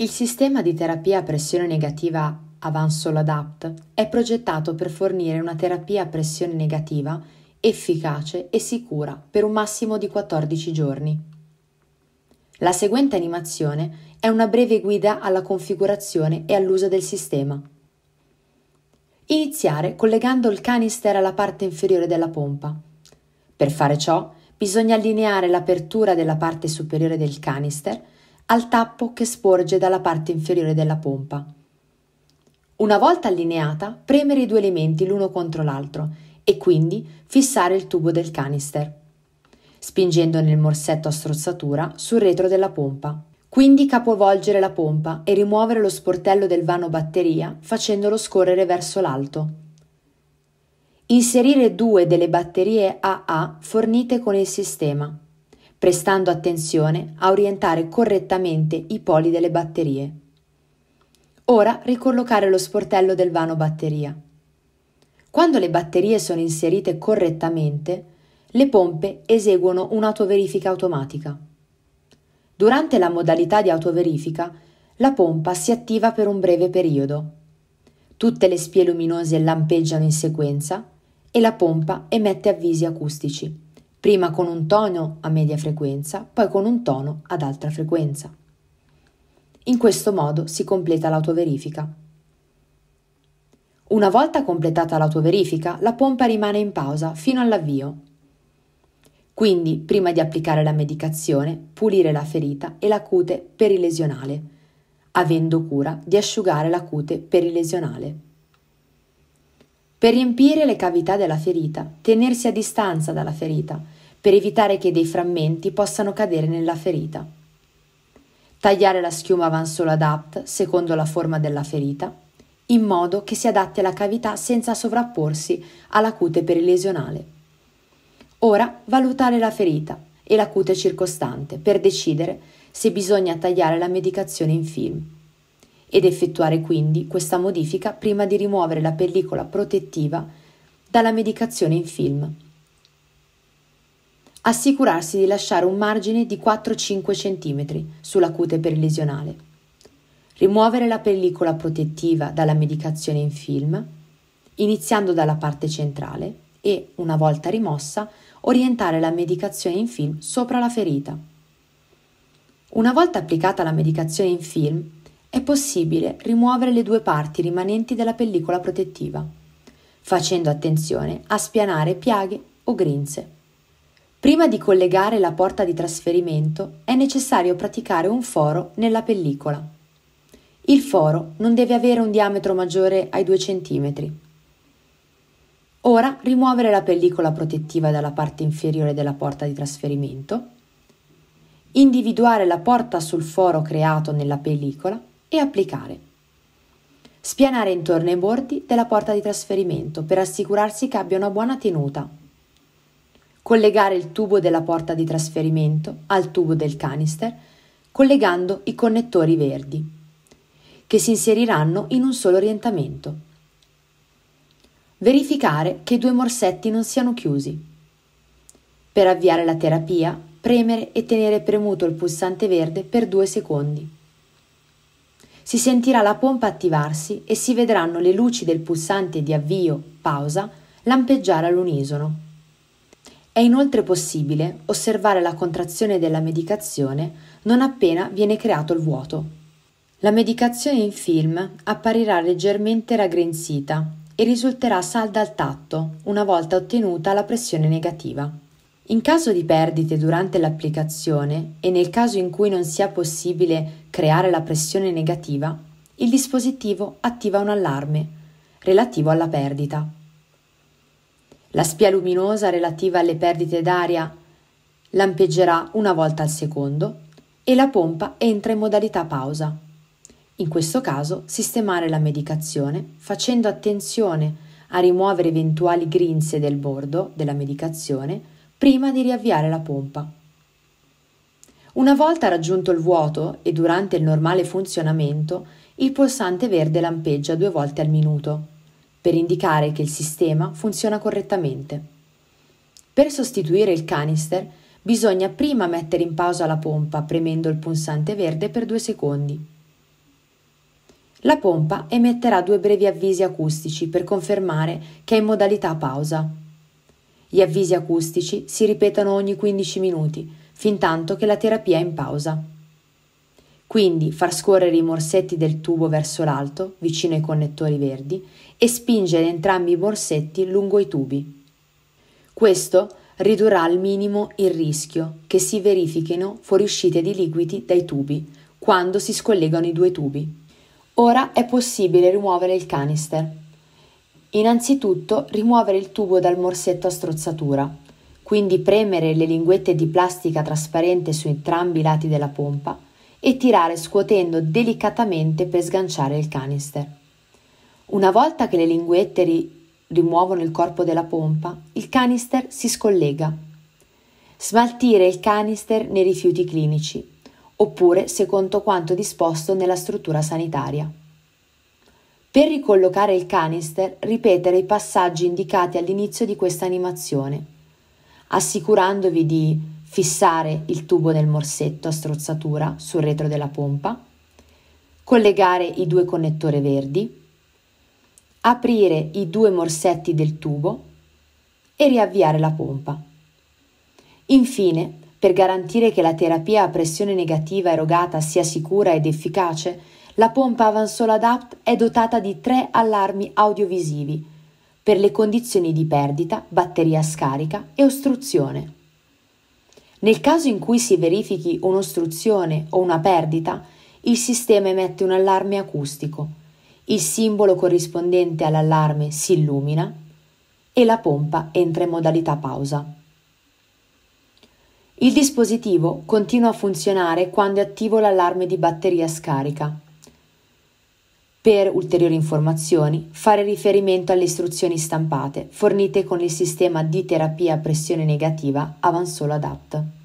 Il sistema di terapia a pressione negativa Avansol Adapt è progettato per fornire una terapia a pressione negativa efficace e sicura per un massimo di 14 giorni. La seguente animazione è una breve guida alla configurazione e all'uso del sistema. Iniziare collegando il canister alla parte inferiore della pompa. Per fare ciò bisogna allineare l'apertura della parte superiore del canister al tappo che sporge dalla parte inferiore della pompa. Una volta allineata, premere i due elementi l'uno contro l'altro e quindi fissare il tubo del canister, spingendo nel morsetto a strozzatura sul retro della pompa. Quindi capovolgere la pompa e rimuovere lo sportello del vano batteria facendolo scorrere verso l'alto. Inserire due delle batterie AA fornite con il sistema prestando attenzione a orientare correttamente i poli delle batterie. Ora ricollocare lo sportello del vano batteria. Quando le batterie sono inserite correttamente, le pompe eseguono un'autoverifica automatica. Durante la modalità di autoverifica, la pompa si attiva per un breve periodo. Tutte le spie luminose lampeggiano in sequenza e la pompa emette avvisi acustici prima con un tono a media frequenza, poi con un tono ad alta frequenza. In questo modo si completa l'autoverifica. Una volta completata l'autoverifica, la pompa rimane in pausa fino all'avvio. Quindi, prima di applicare la medicazione, pulire la ferita e la cute perilesionale, avendo cura di asciugare la cute perilesionale per riempire le cavità della ferita, tenersi a distanza dalla ferita, per evitare che dei frammenti possano cadere nella ferita. Tagliare la schiuma avanzolo adapt secondo la forma della ferita, in modo che si adatti alla cavità senza sovrapporsi alla cute perilesionale. Ora valutare la ferita e la cute circostante per decidere se bisogna tagliare la medicazione in film ed effettuare quindi questa modifica prima di rimuovere la pellicola protettiva dalla medicazione in film. Assicurarsi di lasciare un margine di 4-5 cm sulla cute perilesionale. Rimuovere la pellicola protettiva dalla medicazione in film, iniziando dalla parte centrale e, una volta rimossa, orientare la medicazione in film sopra la ferita. Una volta applicata la medicazione in film, possibile rimuovere le due parti rimanenti della pellicola protettiva, facendo attenzione a spianare piaghe o grinze. Prima di collegare la porta di trasferimento è necessario praticare un foro nella pellicola. Il foro non deve avere un diametro maggiore ai 2 cm. Ora rimuovere la pellicola protettiva dalla parte inferiore della porta di trasferimento individuare la porta sul foro creato nella pellicola e applicare. Spianare intorno ai bordi della porta di trasferimento per assicurarsi che abbia una buona tenuta. Collegare il tubo della porta di trasferimento al tubo del canister collegando i connettori verdi, che si inseriranno in un solo orientamento. Verificare che i due morsetti non siano chiusi. Per avviare la terapia, premere e tenere premuto il pulsante verde per due secondi si sentirà la pompa attivarsi e si vedranno le luci del pulsante di avvio, pausa, lampeggiare all'unisono. È inoltre possibile osservare la contrazione della medicazione non appena viene creato il vuoto. La medicazione in film apparirà leggermente raggrinzita e risulterà salda al tatto una volta ottenuta la pressione negativa. In caso di perdite durante l'applicazione e nel caso in cui non sia possibile creare la pressione negativa, il dispositivo attiva un allarme relativo alla perdita. La spia luminosa relativa alle perdite d'aria lampeggerà una volta al secondo e la pompa entra in modalità pausa. In questo caso, sistemare la medicazione facendo attenzione a rimuovere eventuali grinze del bordo della medicazione prima di riavviare la pompa. Una volta raggiunto il vuoto e durante il normale funzionamento, il pulsante verde lampeggia due volte al minuto, per indicare che il sistema funziona correttamente. Per sostituire il canister bisogna prima mettere in pausa la pompa premendo il pulsante verde per due secondi. La pompa emetterà due brevi avvisi acustici per confermare che è in modalità pausa gli avvisi acustici si ripetono ogni 15 minuti, fin tanto che la terapia è in pausa. Quindi far scorrere i morsetti del tubo verso l'alto, vicino ai connettori verdi, e spingere entrambi i morsetti lungo i tubi. Questo ridurrà al minimo il rischio che si verifichino fuoriuscite di liquidi dai tubi quando si scollegano i due tubi. Ora è possibile rimuovere il canister. Innanzitutto rimuovere il tubo dal morsetto a strozzatura, quindi premere le linguette di plastica trasparente su entrambi i lati della pompa e tirare scuotendo delicatamente per sganciare il canister. Una volta che le linguette ri- rimuovono il corpo della pompa, il canister si scollega. Smaltire il canister nei rifiuti clinici, oppure secondo quanto disposto nella struttura sanitaria. Per ricollocare il canister ripetere i passaggi indicati all'inizio di questa animazione, assicurandovi di fissare il tubo del morsetto a strozzatura sul retro della pompa, collegare i due connettori verdi, aprire i due morsetti del tubo e riavviare la pompa. Infine, per garantire che la terapia a pressione negativa erogata sia sicura ed efficace, la pompa Avansola DAPT è dotata di tre allarmi audiovisivi per le condizioni di perdita, batteria scarica e ostruzione. Nel caso in cui si verifichi un'ostruzione o una perdita, il sistema emette un allarme acustico. Il simbolo corrispondente all'allarme si illumina e la pompa entra in modalità pausa. Il dispositivo continua a funzionare quando è attivo l'allarme di batteria scarica. Per ulteriori informazioni, fare riferimento alle istruzioni stampate fornite con il sistema di terapia a pressione negativa Avansolo Adapt.